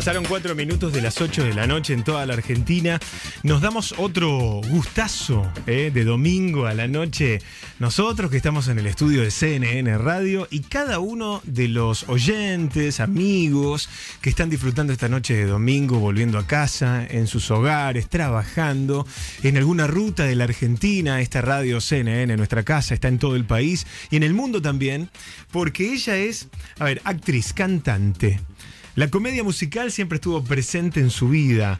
Pasaron cuatro minutos de las 8 de la noche en toda la Argentina. Nos damos otro gustazo eh, de domingo a la noche. Nosotros que estamos en el estudio de CNN Radio y cada uno de los oyentes, amigos que están disfrutando esta noche de domingo, volviendo a casa, en sus hogares, trabajando, en alguna ruta de la Argentina. Esta radio CNN, nuestra casa, está en todo el país y en el mundo también, porque ella es, a ver, actriz, cantante. La comedia musical siempre estuvo presente en su vida.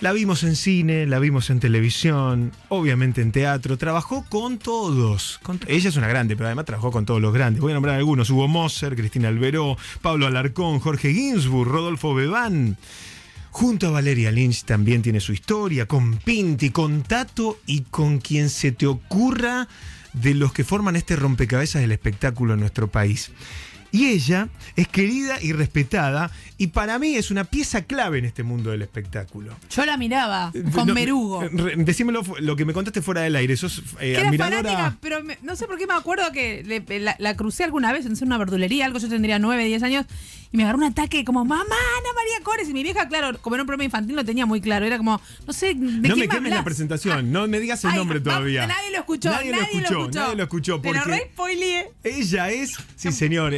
La vimos en cine, la vimos en televisión, obviamente en teatro. Trabajó con todos. Ella es una grande, pero además trabajó con todos los grandes. Voy a nombrar algunos: Hugo Moser, Cristina Alberó, Pablo Alarcón, Jorge Ginsburg, Rodolfo Bebán. Junto a Valeria Lynch también tiene su historia, con Pinti, con Tato y con quien se te ocurra de los que forman este rompecabezas del espectáculo en nuestro país. Y ella es querida y respetada y para mí es una pieza clave en este mundo del espectáculo. Yo la miraba eh, con Merugo. Eh, decímelo lo que me contaste fuera del aire. Eh, era fanática, pero no sé por qué me acuerdo que la, crucé alguna vez en una verdulería, algo yo tendría 9, 10 años y me agarró un ataque como mamá Ana María Cores y mi vieja, claro, como era un problema infantil lo tenía muy claro, era como no sé, ¿de No me quemes la presentación, ah, no me digas el nombre todavía. nadie lo escuchó, nadie, lo, escuchó, nadie lo escuchó porque Pero Ella es, sí señor,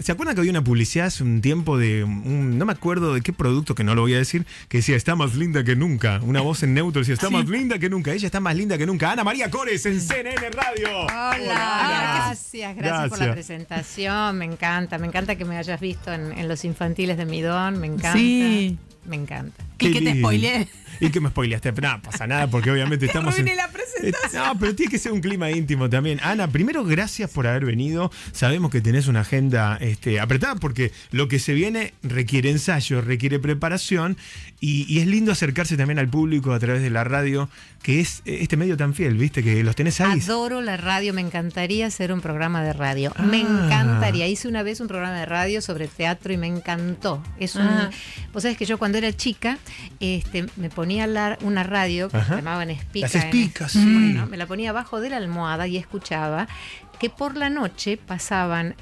¿Se acuerdan que había una publicidad hace un tiempo de un, no me acuerdo de qué producto que no lo voy a decir, que decía está más linda que nunca? Una voz en neutro decía está más linda que nunca, ella está más linda que nunca. Ana María Cores en CNN Radio. Hola, Gracias, gracias, por la presentación, me encanta, me encanta que me hayas visto en, en Los Infantiles de Midón, me encanta. Sí. Me encanta. Y que te spoileé. Y que me spoileaste. No, pasa nada, porque obviamente estamos. En, la presentación. Eh, no, pero tiene que ser un clima íntimo también. Ana, primero, gracias por haber venido. Sabemos que tenés una agenda este, apretada, porque lo que se viene requiere ensayo, requiere preparación. Y, es lindo acercarse también al público a través de la radio, que es eh, este medio tan fiel, ¿viste? Que los tenés ahí. Adoro la radio, me encantaría hacer un programa de radio. Ah. Me encantaría. Hice una vez un programa de radio sobre teatro y me encantó. Es un. Ah. Vos sabés que yo cuando era chica este, me ponía una radio que se llamaban Espicas. espicas, me la ponía abajo de la almohada y escuchaba que por la noche pasaban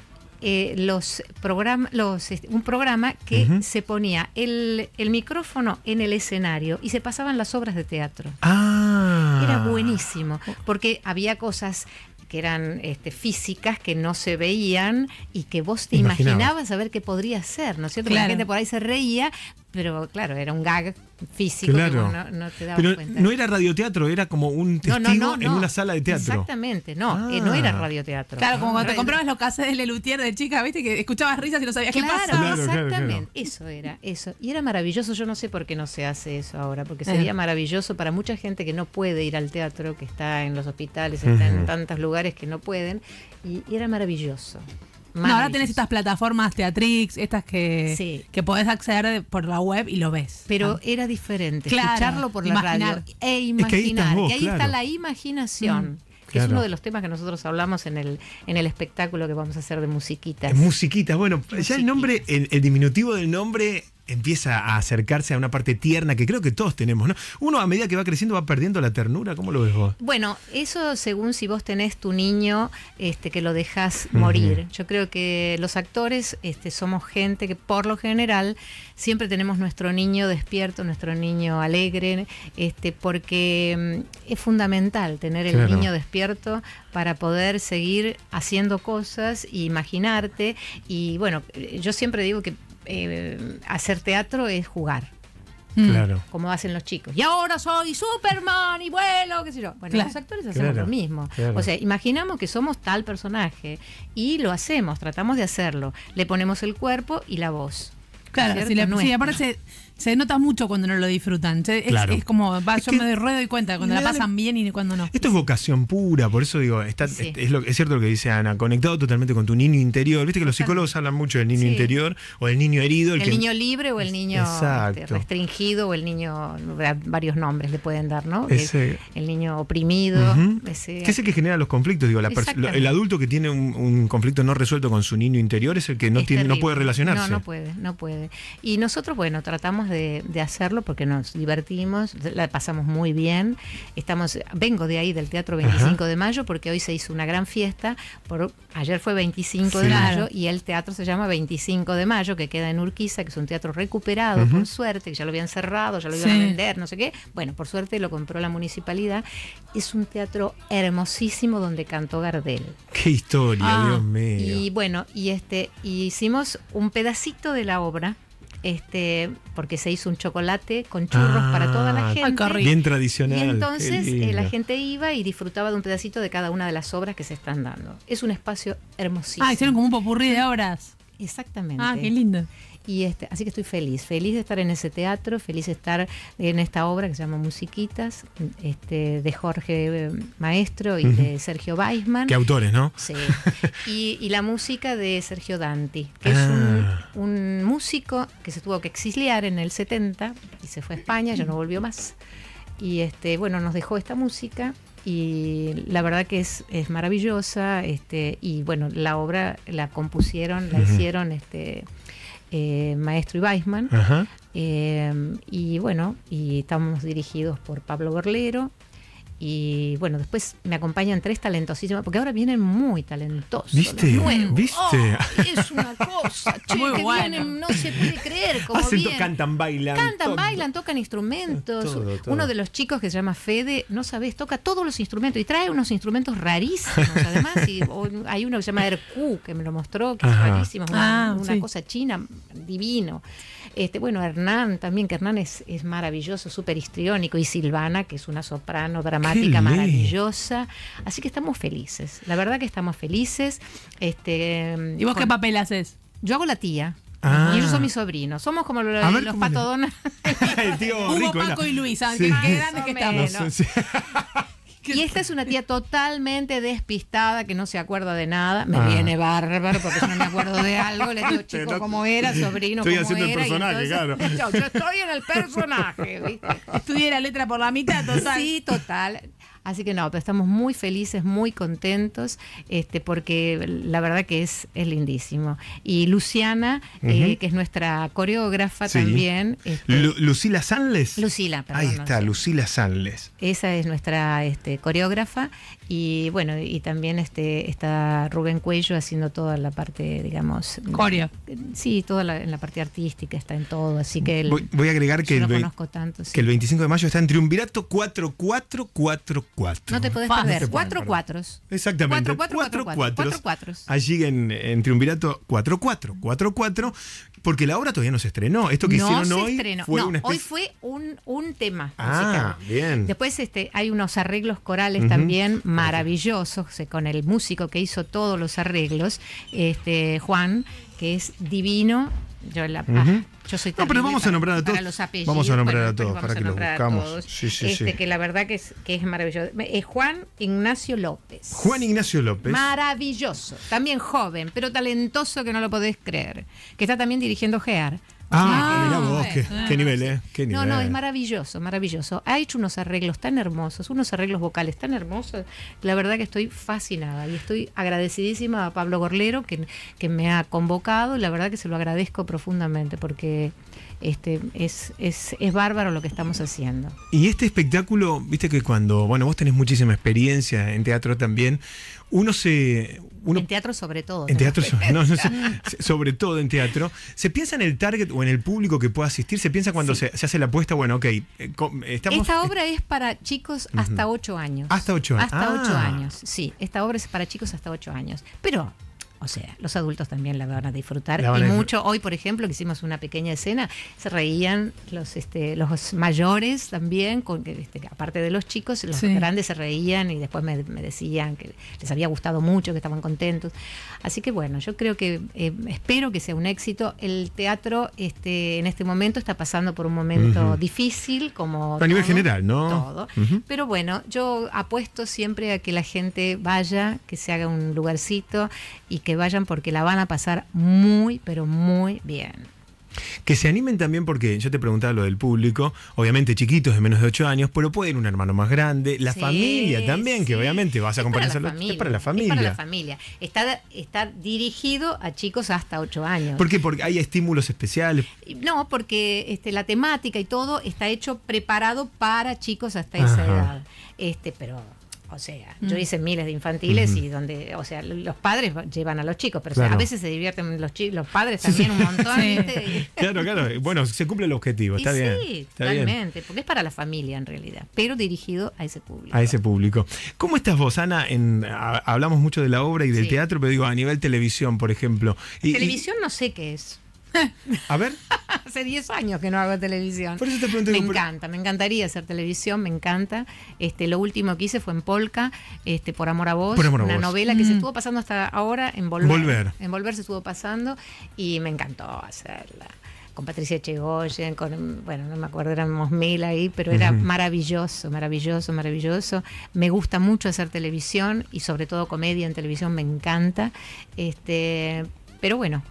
eh, los programas los, este, un programa que se ponía el, micrófono en el escenario y se pasaban las obras de teatro. Ah. Era buenísimo, porque había cosas que eran este, físicas, que no se veían y que vos te imaginabas, a ver qué podría ser, ¿no es cierto? La gente por ahí se reía, pero claro, era un gag físico no, no, te dabas pero No era radioteatro, era como un testigo en una sala de teatro. Exactamente, no, eh, no era ah. radioteatro. Claro, como cuando te comprabas los cassettes de Lelutier de chica, viste, que escuchabas risas y no sabías qué pasaba. Claro, exactamente, eso era, eso. Y era maravilloso, yo no sé por qué no se hace eso ahora, porque eh. sería maravilloso para mucha gente que no puede ir al teatro, que está en los hospitales, está en tantos lugares que no pueden, y era maravilloso ahora tenés estas plataformas Teatrix, estas que, que podés acceder por la web y lo ves. Pero ah. era diferente, escucharlo por la e imaginar. ahí y ahí está la imaginación. Mm. que es uno de los temas que nosotros hablamos en el, en el espectáculo que vamos a hacer de musiquitas. Musiquitas, bueno, ya el nombre, el, diminutivo del nombre empieza a acercarse a una parte tierna que creo que todos tenemos, ¿no? Uno a medida que va creciendo va perdiendo la ternura, ¿cómo lo ves vos? Bueno, eso según si vos tenés tu niño este, que lo dejas morir. Yo creo que los actores este, somos gente que por lo general siempre tenemos nuestro niño despierto, nuestro niño alegre, este, porque mm, es fundamental tener el niño despierto para poder seguir haciendo cosas e imaginarte. Y bueno, yo siempre digo que eh, hacer teatro es jugar. Mm. como hacen los chicos. Y ahora soy Superman y vuelo, qué sé yo. Bueno, los actores hacemos lo mismo. O sea, imaginamos que somos tal personaje y lo hacemos, tratamos de hacerlo. Le ponemos el cuerpo y la voz. Claro, si se, nota mucho cuando no lo disfrutan. es, como, yo me doy y cuenta cuando la pasan bien y cuando no. Esto es vocación pura, por eso digo, es, cierto lo que dice Ana, conectado totalmente con tu niño interior. Viste que los psicólogos hablan mucho del niño interior o del niño herido. El, niño libre o el niño este, restringido o el niño, varios nombres le pueden dar, ¿no? el, niño oprimido. ese, que es que genera los conflictos, digo, el adulto que tiene un, conflicto no resuelto con su niño interior es el que no, tiene, no puede relacionarse. No, no puede, no puede. Eh, y nosotros, bueno, tratamos de, hacerlo porque nos divertimos, la pasamos muy bien. Estamos, vengo de ahí del Teatro 25 de Mayo porque hoy se hizo una gran fiesta. Por, ayer fue 25 de mayo y el teatro se llama 25 de mayo, que queda en Urquiza, que es un teatro recuperado, por suerte, que ya lo habían cerrado, ya lo iban a vender, no sé qué. Bueno, por suerte lo compró la municipalidad. Es un teatro hermosísimo donde cantó Gardel. Qué historia, ah, Dios mío. Y bueno, y este, hicimos un pedacito de la obra este, porque se hizo un chocolate con churros para toda la ah, gente. bien tradicional. Y entonces eh, la gente iba y disfrutaba de un pedacito de cada una de las obras que se están dando. Es un espacio hermosísimo. Ah, hicieron como un popurrí de obras. Exactamente. Ah, qué lindo. Este, así que estoy feliz, feliz de estar en ese teatro, feliz de estar en esta obra que se llama Musiquitas, este, de Jorge eh, Maestro y de Sergio Weisman. ¿Qué autores, no? Sí. y, la música de Sergio Danti, que es un, ah. músico que se tuvo que exiliar en el 70 y se fue a España, ya no volvió más. Y este, bueno, nos dejó esta música y la verdad que es, maravillosa y bueno la obra la compusieron la hicieron eh, Maestro y Weisman. Eh, y bueno, y estamos dirigidos por Pablo Berlero, y bueno, después me acompañan tres talentosísimas, porque ahora vienen muy talentosos. ¿Viste? ¿Viste? es una cosa, che, que vienen, no se puede creer. Cantan, bailan. Cantan, bailan, tocan instrumentos. Uno de los chicos que se llama Fede, no sabes, toca todos los instrumentos y trae unos instrumentos rarísimos. Además, hay uno que se llama Erku, que me lo mostró, que es rarísimo, una, ah, cosa china, divino. Este, bueno, Hernán también, que Hernán es, maravilloso, súper histriónico, y Silvana, que es una soprano dramática maravillosa. Así que estamos felices, la verdad que estamos felices. Este, ¿Y vos qué papel haces? Yo hago la tía. Y ah. ellos son mis sobrinos. Somos como los, patodonas. Paco y Luis, Qué grandes que estamos. Y esta es una tía totalmente despistada que no se acuerda de nada. Me ah. viene bárbaro porque no me acuerdo de algo. Le digo, chico, ¿cómo era? Sobrino, estoy haciendo era? el personaje, claro. Yo, estoy en el personaje, estuviera letra por la mitad, total. Sí, total. Así que no, pero estamos muy felices, muy contentos, este, porque la verdad que es, lindísimo. Y Luciana, eh, que es nuestra coreógrafa también. Este, Lucila Sanles. Lucila, perdón. Ahí está, Lucila Sanles. Esa es nuestra este, coreógrafa. Y bueno, y también este, está Rubén Cuello haciendo toda la parte, digamos. Coreo. Sí, toda la, en la parte artística está en todo. Así que. El, voy, a agregar que. conozco tanto. Que el 25 de mayo está en Triunvirato 4444 cuatro. No te podés ah, perder. cuatro Exactamente. Cuatro, cuatro, cuatro, cuatro Allí en, Triunvirato, cuatro, cuatro, cuatro, porque la obra todavía no se estrenó. Esto que no hicieron hoy estrenó. fue hoy fue un, tema ah, bien. Después este, hay unos arreglos corales también maravillosos con el músico que hizo todos los arreglos, este, Juan, que es divino yo, la, uh yo soy no, pero vamos a nombrar a todos. Los vamos a nombrar a todos para que los buscamos. Sí, sí, este, Que la verdad que es, que es maravilloso. Es Juan Ignacio López. Juan Ignacio López. Maravilloso. También joven, pero talentoso que no lo podés creer. Que está también dirigiendo GEAR. Ah, ah vos, qué, nivel, ¿eh? No, no, es maravilloso, maravilloso. Ha hecho unos arreglos tan hermosos, unos arreglos vocales tan hermosos. La verdad que estoy fascinada y estoy agradecidísima a Pablo Gorlero que, que me ha convocado. La verdad que se lo agradezco profundamente porque este, es, es, es bárbaro lo que estamos haciendo. Y este espectáculo, viste que cuando, bueno, vos tenés muchísima experiencia en teatro también, uno se, en teatro sobre todo. En teatro, sobre, sobre todo en teatro. ¿Se piensa en el target o en el público que pueda asistir? ¿Se piensa cuando se, hace la apuesta? Bueno, ok, Esta obra es para chicos hasta ocho años. Hasta 8 años. Hasta ocho años, sí. Esta obra es para chicos hasta 8 años. Pero o sea, los adultos también la van a disfrutar. y mucho, hoy por ejemplo, que hicimos una pequeña escena, se reían los, este, los mayores también, con, este, aparte de los chicos, los grandes se reían y después me, decían que les había gustado mucho, que estaban contentos. Así que bueno, yo creo que eh, espero que sea un éxito. El teatro este, en este momento está pasando por un momento difícil, como... a nivel general, ¿no? Todo. Pero bueno, yo apuesto siempre a que la gente vaya, que se haga un lugarcito y que vayan porque la van a pasar muy, pero muy bien. Que se animen también porque yo te preguntaba lo del público, obviamente chiquitos de menos de 8 años, pero pueden un hermano más grande, la familia también, que obviamente vas a acompañar es para la familia. para la familia. Está, está dirigido a chicos hasta ocho años. porque Porque hay estímulos especiales. No, porque este, la temática y todo está hecho preparado para chicos hasta esa edad. Este, pero o sea, yo mm. hice miles de infantiles y donde, o sea, los padres llevan a los chicos, pero a veces se divierten los los padres también un montón. claro, claro. Bueno, se cumple el objetivo, está bien. Sí, totalmente, porque es para la familia en realidad, pero dirigido a ese público. A ese público. ¿Cómo estás vos, Ana? En, hablamos mucho de la obra y del teatro, pero digo, a nivel televisión, por ejemplo. televisión no sé qué es. A ver. Hace 10 años que no hago televisión. Por eso te pregunto, me encanta, me encantaría hacer televisión, me encanta. Este, lo último que hice fue en Polka, este, Por Amor a Vos, una novela que se mm. estuvo pasando hasta ahora en Volver. En se estuvo pasando y me encantó hacerla con Patricia Chegoyen, con, bueno, no me acuerdo, éramos mil ahí, pero era maravilloso, maravilloso, maravilloso. Me gusta mucho hacer televisión y sobre todo comedia en televisión, me encanta. Este, pero bueno,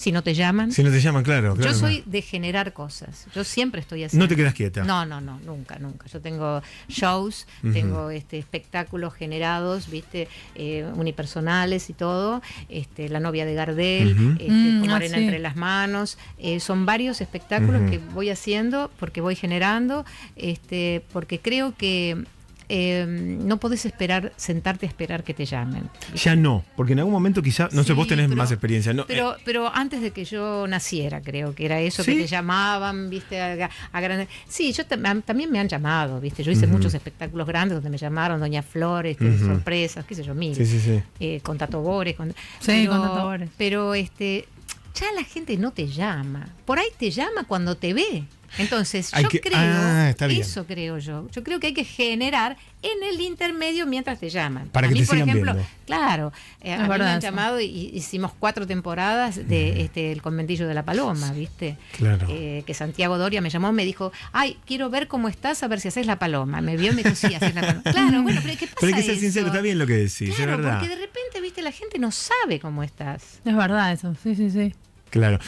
si no te llaman. Si no te llaman, claro. yo soy de generar cosas. Yo siempre estoy haciendo. No te quedas quieta. No, no, no, nunca, nunca. Yo tengo shows, tengo este, espectáculos generados, viste, eh, unipersonales y todo. Este, la novia de Gardel, este, mm, ah, arena entre las manos. Eh, son varios espectáculos que voy haciendo porque voy generando, este, porque creo que Em, no podés esperar, sentarte a esperar que te llamen. Ya no, porque en algún momento quizás, no sé, vos tenés más experiencia, ¿no? Pero, eh, pero antes de que yo naciera, creo que era eso, que te llamaban, viste, a, grandes. Sí, yo también me han llamado, viste, yo hice muchos espectáculos grandes donde me llamaron Doña Flores, sorpresas, qué sé yo, mil. Sí, sí, sí. Eh, con Tato Con, sí, pero, Pero este, ya la gente no te llama. Por ahí te llama cuando te ve. Entonces, yo creo, ah, eso creo yo, yo creo que hay que generar en el intermedio mientras te llaman. Para a que por ejemplo, claro, eh, a han llamado y hicimos cuatro temporadas de mm. este, El Conventillo de la Paloma, ¿viste? Claro. Eh, que Santiago Doria me llamó, me dijo, ay, quiero ver cómo estás, a ver si haces la paloma. Me vio y me dijo, sí, haces la paloma. Claro, mm. bueno, pero ¿qué pasa? Pero hay que ser sincero, está bien lo que decís, es verdad. Porque de repente, viste, la gente no sabe cómo estás. Es verdad eso, sí, sí, sí. Claro.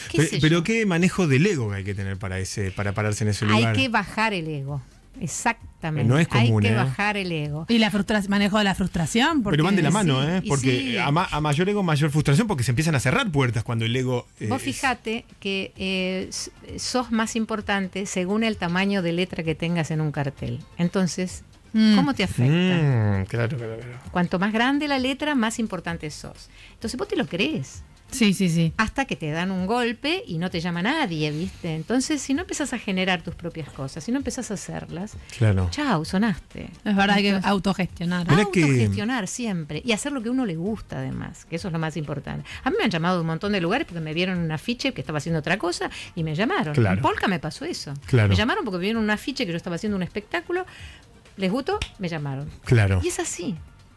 pero, qué manejo del ego hay que tener para ese, para pararse en ese lugar. Hay que bajar el ego. Exactamente. No es Hay que ¿eh? bajar el ego. Y la manejo de la frustración. Porque, pero van de la mano, ¿eh? Porque a, mayor ego, mayor frustración, porque se empiezan a cerrar puertas cuando el ego. Eh, vos fijate que eh, sos más importante según el tamaño de letra que tengas en un cartel. Entonces, mm. ¿cómo te afecta? Mm, claro, claro. Cuanto más grande la letra, más importante sos. Entonces, vos te lo crees. Sí, sí, sí. Hasta que te dan un golpe y no te llama nadie, ¿viste? Entonces, si no empezás a generar tus propias cosas, si no empezás a hacerlas, claro. chau, sonaste. Es verdad que autogestionar. Autogestionar siempre. Y hacer lo que uno le gusta, además, que eso es lo más importante. A mí me han llamado un montón de lugares porque me vieron un afiche que estaba haciendo otra cosa y me llamaron. Claro. En Polka me pasó eso. Claro. Me llamaron porque vieron un afiche que yo estaba haciendo un espectáculo, les gustó, me llamaron. Claro. Y es así.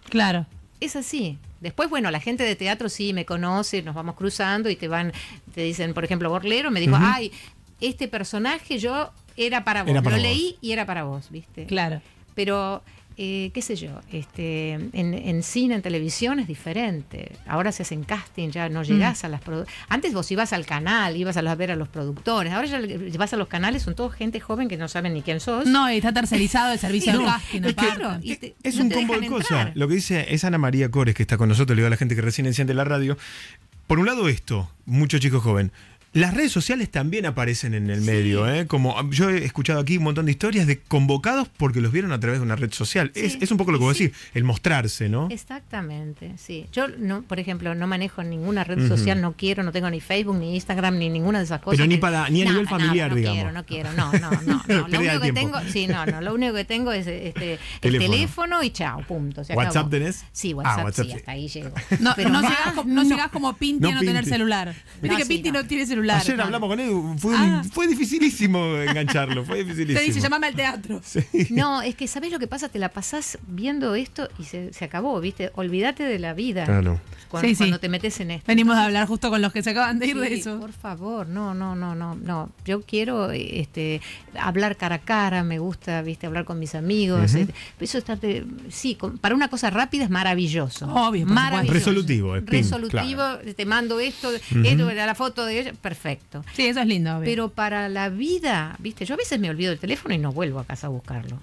Claro es así. Después, bueno, la gente de teatro sí me conoce, nos vamos cruzando y te van, te dicen, por ejemplo, Borlero me dijo, ay, este personaje yo era para vos, lo leí y era para vos, ¿viste? Claro. Pero eh, qué sé yo, este, en, cine, en televisión es diferente. Ahora se hacen casting, ya no llegás mm. a las Antes vos ibas al canal, ibas a, ver a los productores, ahora ya vas a los canales, son todos gente joven que no saben ni quién sos. No, está tercerizado el servicio de casting. Es, es un combo de cosas. Lo que dice es Ana María Cores, que está con nosotros, le digo a la gente que recién enciende la radio. Por un lado esto, muchos chicos joven. Las redes sociales también aparecen en el medio, ¿eh? Como ah, yo he escuchado aquí un montón de historias de convocados porque los vieron a través de una red social. Es, un poco lo que vos decís, el mostrarse, ¿no? Exactamente, sí. Yo, no, por ejemplo, no manejo ninguna red social, no quiero, no tengo ni Facebook, ni Instagram, ni ninguna de esas cosas. Pero ni, para, ni a nivel familiar, no digamos. No quiero, no quiero, no, no, no. lo único que tengo, sí, no, no, lo único que tengo es este, el teléfono y chao, punto. ¿WhatsApp tenés? Sí, ah, WhatsApp, sí, hasta ahí llego. No, no, no, como Pinti a no, tener celular. Viste que Pinti no tiene celular. Ayer hablamos con él ah. fue, dificilísimo engancharlo, fue dificilísimo. Te dice, llámame al teatro. No, es que ¿sabés lo que pasa? Te la pasás viendo esto y se, acabó, ¿viste? Olvídate de la vida. Claro. Cuando, te metes en esto. Venimos a hablar justo con los que se acaban de ir de eso. Por favor, no, no, no, no, no. Yo quiero este, hablar cara a cara, me gusta, ¿viste? Hablar con mis amigos. Este. Eso sí, para una cosa rápida es maravilloso. Obvio, Resolutivo. Es Resolutivo, te mando esto, la foto de ella, perfecto perfecto. Sí, eso es lindo. Pero para la vida, viste, yo a veces me olvido el teléfono y no vuelvo a casa a buscarlo.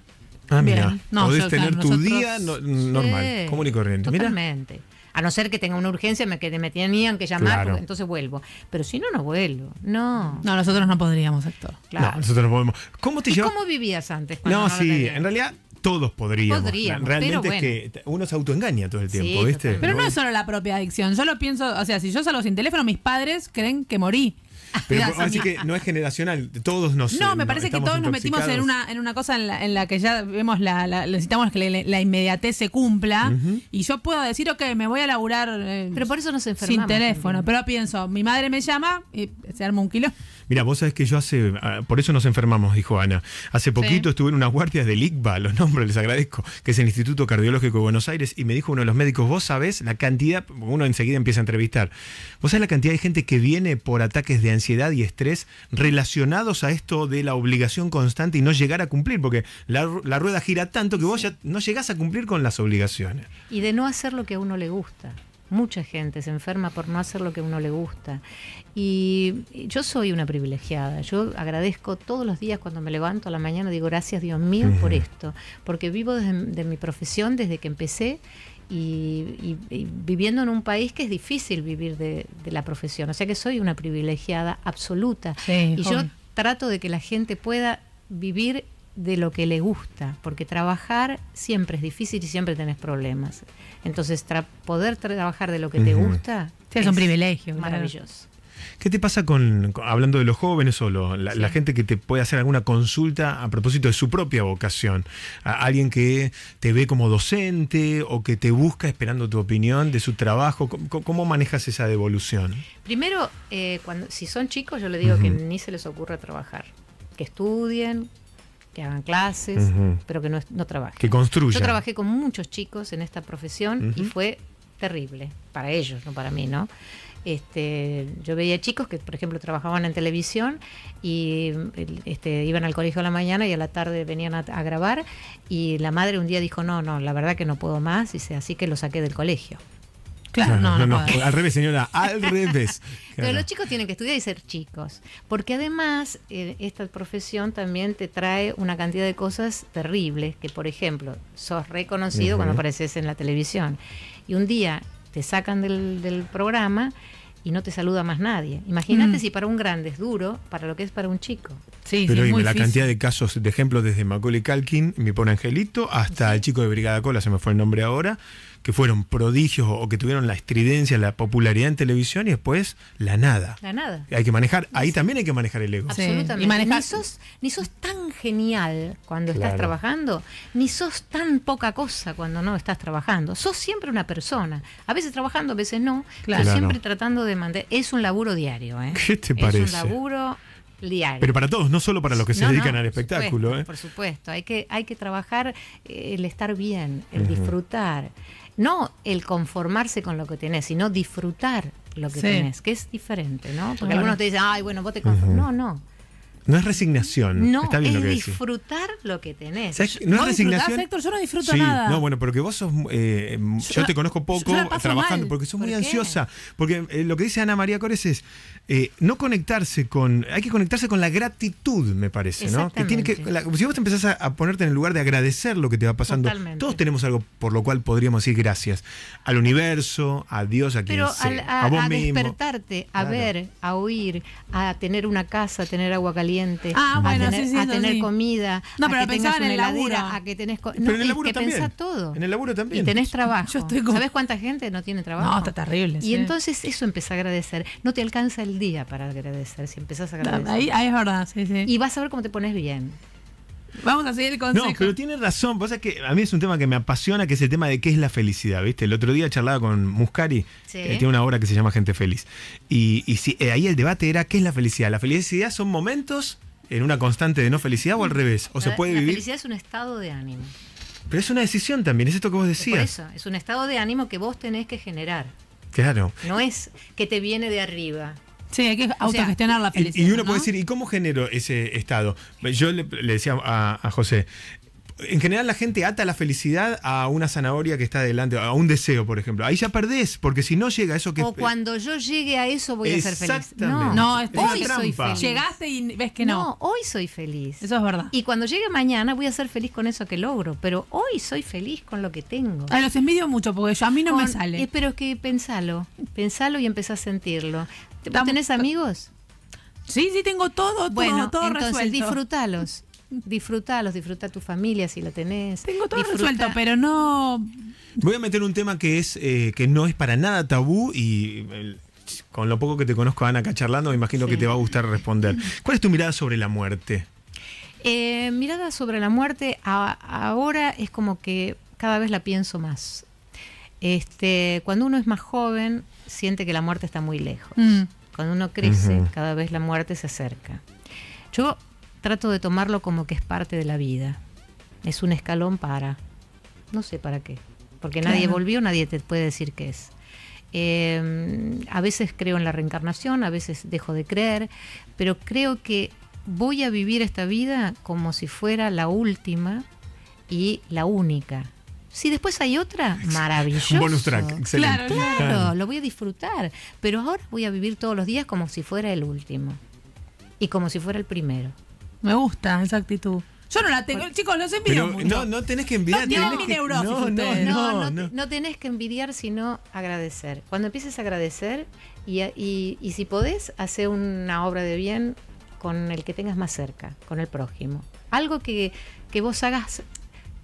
Ah, mira, podés tener tu día normal, común y corriente. Totalmente. A no ser que tenga una urgencia, me, que me tenían que llamar, entonces vuelvo. Pero si no, no vuelvo. No. No, nosotros no podríamos, Héctor. Claro. No, nosotros no podemos. ¿Cómo vivías antes? No, sí, en realidad todos podríamos. Realmente es que uno se autoengaña todo el tiempo, ¿viste? Pero no es solo la propia adicción. Yo lo pienso, o sea, si yo salgo sin teléfono, mis padres creen que morí así que no es generacional, todos nos. No, me eh, parece que todos nos metimos en una, en una cosa en la, que ya vemos la, necesitamos que la, inmediatez se cumpla. Y yo puedo decir, ok, me voy a laburar. Eh, pero por eso nos enfermamos. Sin teléfono. Pero pienso, mi madre me llama, y se arma un kilo. Mira, vos sabés que yo hace, ah, por eso nos enfermamos, dijo Ana. Hace poquito estuve en unas guardias del ICBA, los nombres les agradezco, que es el Instituto Cardiológico de Buenos Aires, y me dijo uno de los médicos, vos sabés la cantidad, uno enseguida empieza a entrevistar, vos sabés la cantidad de gente que viene por ataques de ansiedad y estrés relacionados a esto de la obligación constante y no llegar a cumplir, porque la, rueda gira tanto que vos ya no llegás a cumplir con las obligaciones. Y de no hacer lo que a uno le gusta mucha gente se enferma por no hacer lo que a uno le gusta. Y yo soy una privilegiada. Yo agradezco todos los días cuando me levanto a la mañana, digo gracias Dios mío por esto, porque vivo desde, de mi profesión desde que empecé. Y, viviendo en un país que es difícil vivir de, la profesión. O sea que soy una privilegiada absoluta. y yo trato de que la gente pueda vivir de lo que le gusta, porque trabajar siempre es difícil y siempre tenés problemas. Entonces, poder trabajar de lo que te gusta es, un privilegio. Maravilloso. ¿Qué te pasa con, hablando de los jóvenes solo, la, gente que te puede hacer alguna consulta a propósito de su propia vocación? alguien que te ve como docente o que te busca esperando tu opinión de su trabajo. ¿Cómo, manejas esa devolución? Primero, eh, cuando, si son chicos, yo le digo que ni se les ocurra trabajar. Que estudien, que hagan clases, pero que no, no trabajen. Que construyan. Yo trabajé con muchos chicos en esta profesión y fue terrible, para ellos, no para mí, ¿no? Este, yo veía chicos que, por ejemplo, trabajaban en televisión y este, iban al colegio a la mañana y a la tarde venían a, a, grabar y la madre un día dijo, no, no, la verdad que no puedo más, y se, así que lo saqué del colegio. Claro, no, no, Al revés, señora, al revés. Pero los chicos tienen que estudiar y ser chicos. Porque además, eh, esta profesión también te trae una cantidad de cosas terribles. Que, por ejemplo, sos reconocido cuando apareces en la televisión. Y un día te sacan del, programa y no te saluda más nadie. Imagínate mm. si para un grande es duro, para lo que es para un chico. Sí, Pero la cantidad de casos, de ejemplos desde Macaulay Calkin, mi pone angelito, hasta el chico de Brigada Cola, se me fue el nombre ahora, que fueron prodigios o que tuvieron la estridencia, la popularidad en televisión y después la nada. La nada. Hay que manejar, ahí también hay que manejar el ego. Absolutamente. ni, sos, tan genial cuando estás trabajando, ni sos tan poca cosa cuando no estás trabajando. Sos siempre una persona. A veces trabajando, a veces no, claro. siempre tratando de mantener. Es un laburo diario. ¿eh? ¿Qué te parece? Es un laburo diario. Pero para todos, no solo para los que se dedican al espectáculo. ¿eh? Por supuesto, hay que, hay que trabajar eh, el estar bien, el disfrutar no el conformarse con lo que tenés, sino disfrutar lo que tenés, que es diferente, ¿no? Porque algunos te dicen, ay, bueno, vos te conformas. No, no. No es resignación. es disfrutar lo que tenés. No, es resignación. Héctor, yo no disfruto nada. No, bueno, porque vos sos. Eh, em, yo, te conozco poco trabajando, porque sos muy ansiosa. Porque eh, lo que dice Ana María Cores es eh, no conectarse con. Hay que conectarse con la gratitud, me parece, ¿no? Que tiene que, si vos te empezás a, ponerte en el lugar de agradecer lo que te va pasando, todos tenemos algo por lo cual podríamos decir gracias. Al universo, a Dios, a quien a, vos a despertarte, a ver, a oír, a tener una casa, a tener agua caliente ah, bueno, a tener, tener comida, no, pero a que tengas una en heladera, laburo. a que tenés no, pero en el laburo que pensar todo. En el laburo también. Y tenés trabajo. sabes ¿Sabés cuánta gente no tiene trabajo? No, está terrible. Y entonces eso empieza a agradecer. No te alcanza el día para agradecer si empezás a agradecer. Ahí, es verdad, Y vas a ver cómo te pones bien. Vamos a seguir el consejo. No, pero tiene razón. que a mí es un tema que me apasiona, que es el tema de qué es la felicidad, ¿viste? El otro día charlaba con Muscari, eh, tiene una obra que se llama Gente Feliz. Y, y eh, ahí el debate era qué es la felicidad. La felicidad son momentos en una constante de no felicidad o al revés. O la, se puede vivir. felicidad es un estado de ánimo. Pero es una decisión también, es esto que vos decías. es un estado de ánimo que vos tenés que generar. Claro. No es que te viene de arriba. Sí, hay que autogestionar la felicidad. Y, uno puede decir, ¿y cómo genero ese estado? Yo le, decía a, José, en general la gente ata la felicidad a una zanahoria que está delante, a un deseo, por ejemplo. Ahí ya perdés, porque si no llega a eso que... O cuando yo llegue a eso voy a ser feliz. No, no hoy soy feliz. Llegaste y ves que no. No, hoy soy feliz. Eso es verdad. Y cuando llegue mañana voy a ser feliz con eso que logro, pero hoy soy feliz con lo que tengo. A los envidio mucho porque a mí no me sale. pero es que pensalo, pensalo y empezás a sentirlo tenés amigos? Sí, sí, tengo todo, bueno, todo, entonces disfrutalos. disfrútalos. Disfrútalos, disfruta tu familia si la tenés. Tengo todo resuelto, pero no. Voy a meter un tema que es eh, que no es para nada tabú y eh, con lo poco que te conozco, Ana, acá charlando, me imagino que te va a gustar responder. ¿Cuál es tu mirada sobre la muerte? Eh, mirada sobre la muerte, ahora es como que cada vez la pienso más. Este, cuando uno es más joven, siente que la muerte está muy lejos. Mm. Cuando uno crece, cada vez la muerte se acerca. Yo trato de tomarlo como que es parte de la vida. Es un escalón para, no sé para qué, porque nadie volvió, nadie te puede decir qué es. Em, a veces creo en la reencarnación, a veces dejo de creer, pero creo que voy a vivir esta vida como si fuera la última y la única. Si después hay otra, maravilloso. Un bonus track, excelente. Claro, lo voy a disfrutar. Pero ahora voy a vivir todos los días como si fuera el último. Y como si fuera el primero. Me gusta esa actitud. Yo no la tengo, chicos, los envidio mucho. No, no tenés que envidiar. No, tenés que... no, tenés que envidiar, sino agradecer. Cuando empieces a agradecer, y, si podés, hacer una obra de bien con el que tengas más cerca, con el prójimo. Algo que, que vos hagas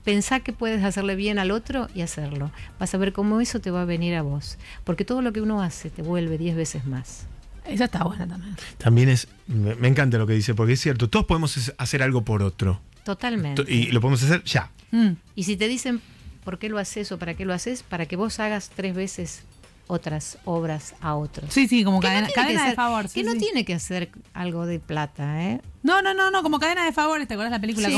pensá que puedes hacerle bien al otro y hacerlo. Vas a ver cómo eso te va a venir a vos. Porque todo lo que uno hace te vuelve 10 veces más. Esa está buena también. También es, me, encanta lo que dice, porque es cierto, todos podemos hacer algo por otro. Totalmente. Y lo podemos hacer ya. Mm. Y si te dicen por qué lo haces o para qué lo haces, para que vos hagas tres veces otras obras a otros. Sí, sí, como que cadena, favor. que no tiene que hacer algo de plata, ¿eh? No, no, no, no, como cadena de favores, ¿te de la película? Sí,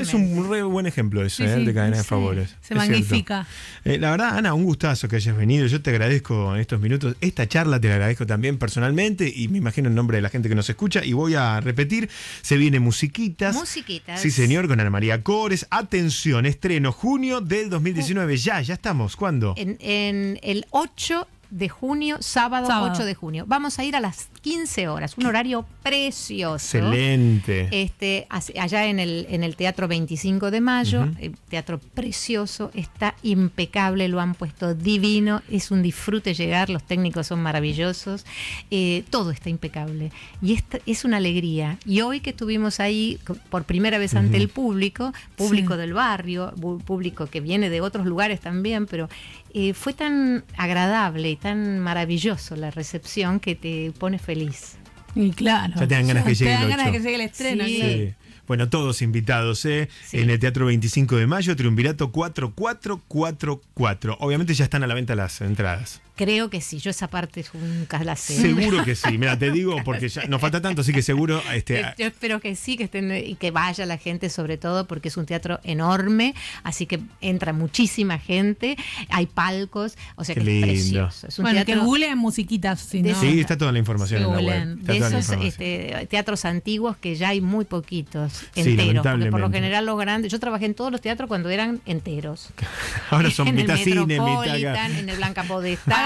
es un buen ejemplo eso ¿eh? de cadena de favores. Se magnifica. Eh, la verdad, Ana, un gustazo que hayas venido. Yo te agradezco en estos minutos. Esta charla te la agradezco también personalmente y me imagino en nombre de la gente que nos escucha. Y voy a repetir, se viene musiquitas. Musiquitas. Sí, señor, con Ana María Cores. Atención, estreno junio del 2019. ya, ya estamos. ¿Cuándo? En, en el 8 de junio, sábado, 8 de junio. Vamos a ir a las 15 horas, un horario precioso. Excelente. Este, allá en el, en el Teatro 25 de Mayo, eh, teatro precioso, está impecable, lo han puesto divino, es un disfrute llegar, los técnicos son maravillosos, eh, todo está impecable. Y es una alegría. Y hoy que estuvimos ahí por primera vez ante el público, público del barrio, público que viene de otros lugares también, pero fue tan agradable y tan maravilloso la recepción que te pone feliz. Y claro. Ya te dan ganas que llegue, te dan el, 8. que llegue el estreno. Sí. Bueno, todos invitados, ¿eh? En el Teatro 25 de Mayo, Triunvirato 4444. Obviamente ya están a la venta las entradas. Creo que sí, yo esa parte nunca la sé. Seguro que sí, mira, te digo porque ya nos falta tanto, así que seguro... Este, eh, yo espero que sí, que estén y que vaya la gente sobre todo porque es un teatro enorme, así que entra muchísima gente, hay palcos, o sea que es precioso. bueno, que musiquitas. Si sí, está toda la información en la web. De esos este, teatros antiguos que ya hay muy poquitos enteros, porque por lo general los grandes, yo trabajé en todos los teatros cuando eran enteros. Ahora son mitad cine, mitad... En el Blanca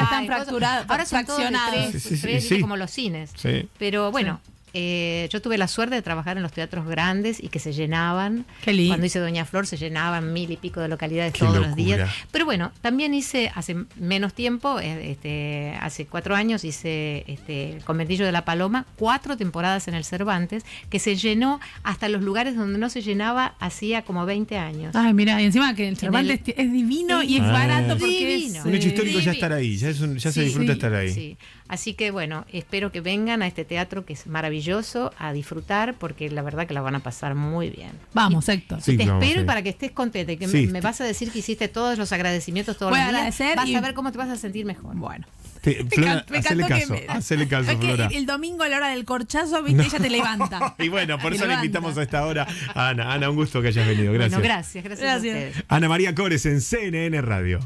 están fracturados ahora son fraccionados. Tres, sí, sí, tres, sí. como los cines. Pero bueno, eh, yo tuve la suerte de trabajar en los teatros grandes y que se llenaban. Qué lindo. Cuando hice Doña Flor se llenaban mil y pico de localidades todos los días. Pero bueno, también hice hace menos tiempo, eh, este, hace cuatro años hice este, el de la Paloma, cuatro temporadas en el Cervantes, que se llenó hasta los lugares donde no se llenaba hacía como 20 años. Ay, mira, y encima que el Cervantes es divino y es barato porque ah, divino. es, un hecho histórico ya estar ahí, ya, se disfruta estar ahí. Así que bueno, espero que vengan a este teatro que es maravilloso a disfrutar porque la verdad que la van a pasar muy bien. Vamos, Héctor. te espero para que estés contenta, que me, vas a decir que hiciste todos los agradecimientos todos los días. Vas a ver cómo te vas a sentir mejor. Bueno. me caso, me... caso, Flora. El, domingo a la hora del corchazo, viste, ella te levanta. y bueno, por eso le invitamos a esta hora a Ana. Ana, un gusto que hayas venido. Gracias. gracias, gracias, Ana María Cores en CNN Radio.